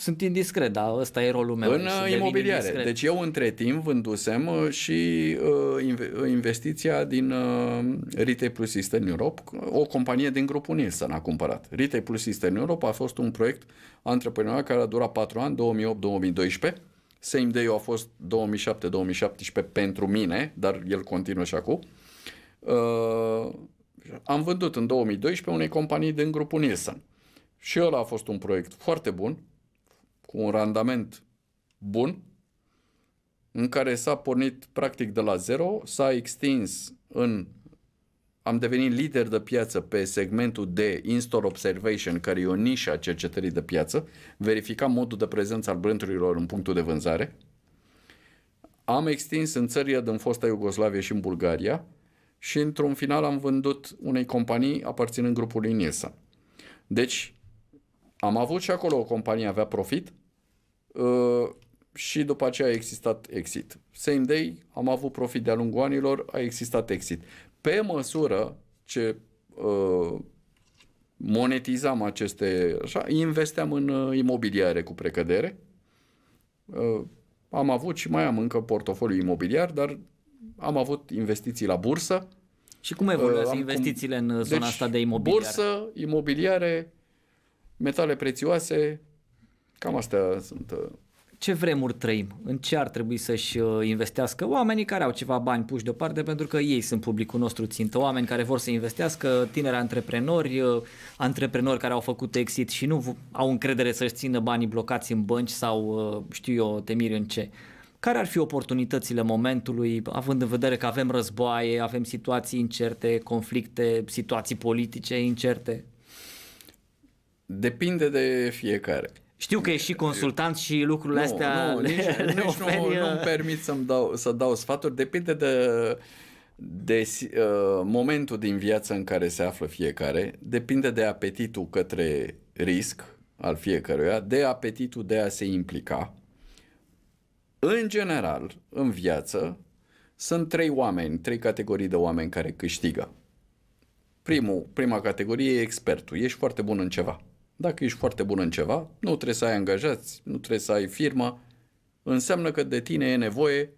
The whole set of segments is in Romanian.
sunt indiscret, dar ăsta e rolul meu. În uh, imobiliare. Indiscret. Deci eu între timp vândusem uh, și uh, uh, investiția din uh, Rite Plus Eastern Europe, o companie din grupul Nielsen a cumpărat. Rite Plus Eastern Europe a fost un proiect antreprenorial care a durat 4 ani, 2008-2012. Same day a fost 2007-2017 pentru mine, dar el continuă și acum. Uh, am vândut în 2012 unei companii din grupul Nielsen. Și ăla a fost un proiect foarte bun, cu un randament bun, în care s-a pornit practic de la zero, s-a extins în am devenit lider de piață pe segmentul de in-store observation, care e o nișă a cercetării de piață, verificam modul de prezență al brandurilor în punctul de vânzare. Am extins în țările din fosta Iugoslavie și în Bulgaria și într-un final am vândut unei companii aparținând grupului Nielsen. Deci, am avut și acolo o companie avea profit uh, și după aceea a existat exit. Same day am avut profit de-a lungul anilor, a existat exit. Pe măsură ce uh, monetizam aceste, așa, investeam în uh, imobiliare cu precădere. am avut și mai am încă portofoliu imobiliar, dar am avut investiții la bursă. Și cum evoluează investițiile în zona deci, asta de imobiliare? Bursă, imobiliare, metale prețioase, cam astea sunt. Uh, ce vremuri trăim? În ce ar trebui să-și uh, investească oamenii care au ceva bani puși deoparte pentru că ei sunt publicul nostru țintă, oameni care vor să investească, tineri antreprenori, uh, antreprenori care au făcut exit și nu au încredere să-și țină banii blocați în bănci sau știu eu temiri în ce care ar fi oportunitățile momentului, având în vedere că avem războaie, avem situații incerte, conflicte, situații politice incerte? Depinde de fiecare. Știu că e și consultant și lucrurile nu, astea nu, le, nici, le nici oferi... nu, nu uh. permit să-mi dau, să dau sfaturi, depinde de, de uh, momentul din viață în care se află fiecare, depinde de apetitul către risc al fiecăruia, de apetitul de a se implica. În general, în viață, sunt trei oameni, trei categorii de oameni care câștigă. Primul, prima categorie e expertul, ești foarte bun în ceva dacă ești foarte bun în ceva, nu trebuie să ai angajați, nu trebuie să ai firmă, înseamnă că de tine e nevoie,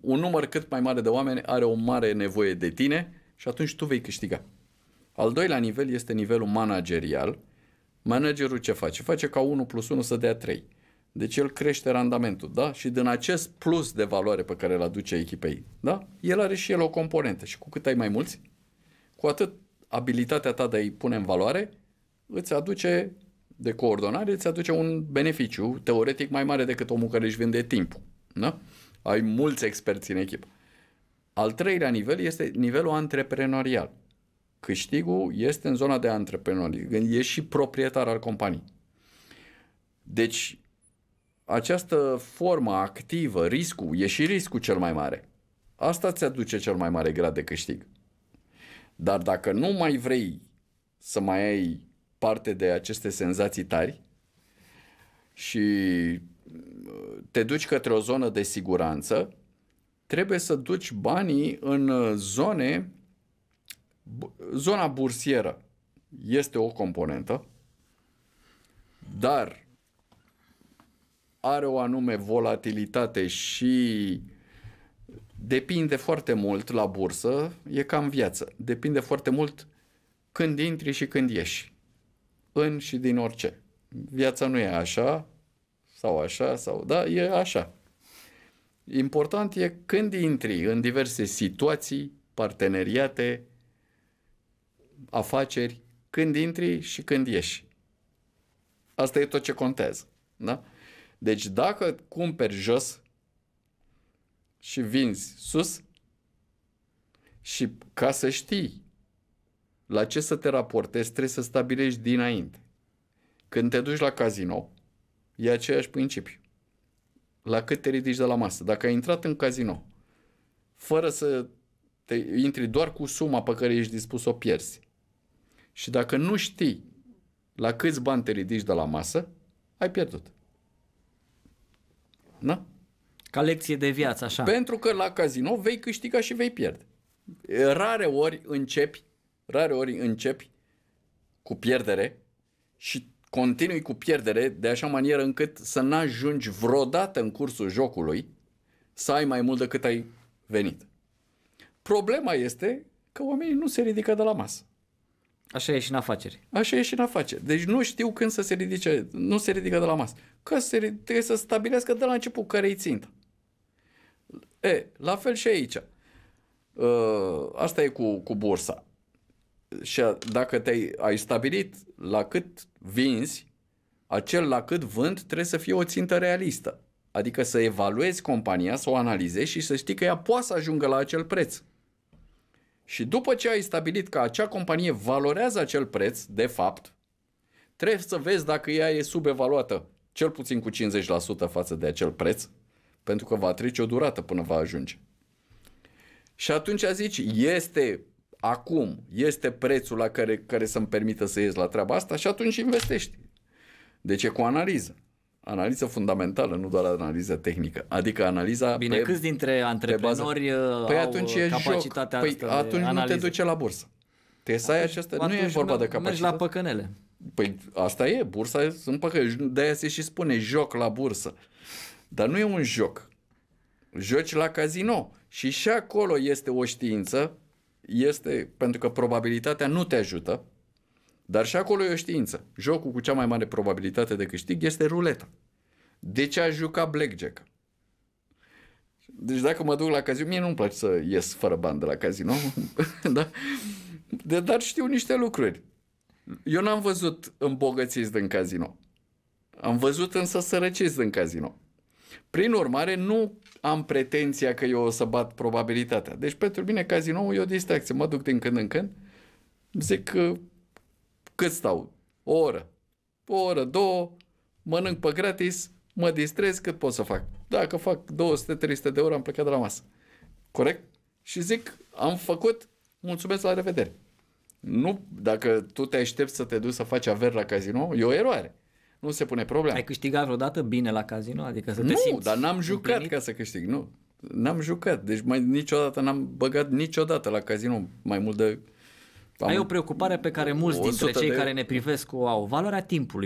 un număr cât mai mare de oameni are o mare nevoie de tine și atunci tu vei câștiga. Al doilea nivel este nivelul managerial. Managerul ce face? Face ca 1 plus 1 să dea 3. Deci el crește randamentul, da? Și din acest plus de valoare pe care îl aduce echipei, da? El are și el o componentă și cu cât ai mai mulți, cu atât abilitatea ta de a-i pune în valoare îți aduce de coordonare, îți aduce un beneficiu teoretic mai mare decât omul care își vinde timpul. Da? Ai mulți experți în echipă. Al treilea nivel este nivelul antreprenorial. Câștigul este în zona de antreprenori. Ești și proprietar al companiei. Deci, această formă activă, riscul, e și riscul cel mai mare. Asta ți aduce cel mai mare grad de câștig. Dar dacă nu mai vrei să mai ai parte de aceste senzații tari și uh, te duci către o zonă de siguranță, trebuie să duci banii în uh, zone, zona bursieră este o componentă, dar are o anume volatilitate și depinde foarte mult la bursă, e cam viață, depinde foarte mult când intri și când ieși în și din orice. Viața nu e așa, sau așa, sau da, e așa. Important e când intri în diverse situații, parteneriate, afaceri, când intri și când ieși. Asta e tot ce contează. Da? Deci dacă cumperi jos și vinzi sus și ca să știi la ce să te raportezi trebuie să stabilești dinainte. Când te duci la casino, e aceeași principiu. La cât te ridici de la masă? Dacă ai intrat în casino, fără să te intri doar cu suma pe care ești dispus să o pierzi, și dacă nu știi la câți bani te ridici de la masă, ai pierdut. Na? Ca lecție de viață, așa. Pentru că la casino vei câștiga și vei pierde. Rare ori începi rare ori începi cu pierdere și continui cu pierdere de așa manieră încât să n-ajungi vreodată în cursul jocului să ai mai mult decât ai venit. Problema este că oamenii nu se ridică de la masă. Așa e și în afaceri. Așa e și în afaceri. Deci nu știu când să se ridice, nu se ridică de la masă. Că se, trebuie să stabilească de la început care-i țintă. E, la fel și aici. Ă, asta e cu, cu bursa și dacă te-ai ai stabilit la cât vinzi, acel la cât vând trebuie să fie o țintă realistă. Adică să evaluezi compania, să o analizezi și să știi că ea poate să ajungă la acel preț. Și după ce ai stabilit că acea companie valorează acel preț, de fapt, trebuie să vezi dacă ea e subevaluată, cel puțin cu 50% față de acel preț, pentru că va trece o durată până va ajunge. Și atunci zici, este acum este prețul la care, care să-mi permită să ies la treaba asta și atunci investești. Deci e cu analiză. Analiză fundamentală, nu doar analiză tehnică. Adică analiza Bine, pe, câți dintre antreprenori pe păi uh, au atunci e capacitatea păi asta atunci nu te duce la bursă. Te să ai această... Nu e vorba de capacitate. la păcănele. Păi asta e, bursa sunt păcănele. De-aia se și spune joc la bursă. Dar nu e un joc. Joci la casino. Și și acolo este o știință este pentru că probabilitatea nu te ajută, dar și acolo e o știință. Jocul cu cea mai mare probabilitate de câștig este ruleta. De ce aș juca blackjack? Deci dacă mă duc la casino, mie nu-mi place să ies fără bani de la casino, da? de, dar știu niște lucruri. Eu n-am văzut îmbogățiți din casino. Am văzut însă sărăciți din casino. Prin urmare, nu am pretenția că eu o să bat probabilitatea. Deci pentru mine cazinoul e o distracție. Mă duc din când în când, zic că cât stau? O oră. O oră, două, mănânc pe gratis, mă distrez cât pot să fac. Dacă fac 200-300 de euro, am plecat de la masă. Corect? Și zic, am făcut, mulțumesc, la revedere. Nu, dacă tu te aștepți să te duci să faci aver la cazinou, e o eroare nu se pune problema. Ai câștigat vreodată bine la cazino? Adică să te nu, simți dar n-am jucat împlinit? ca să câștig, nu. N-am jucat, deci mai, niciodată n-am băgat niciodată la cazino mai mult de... Am Ai o preocupare pe care mulți dintre cei de... care ne privesc o au, valoarea timpului.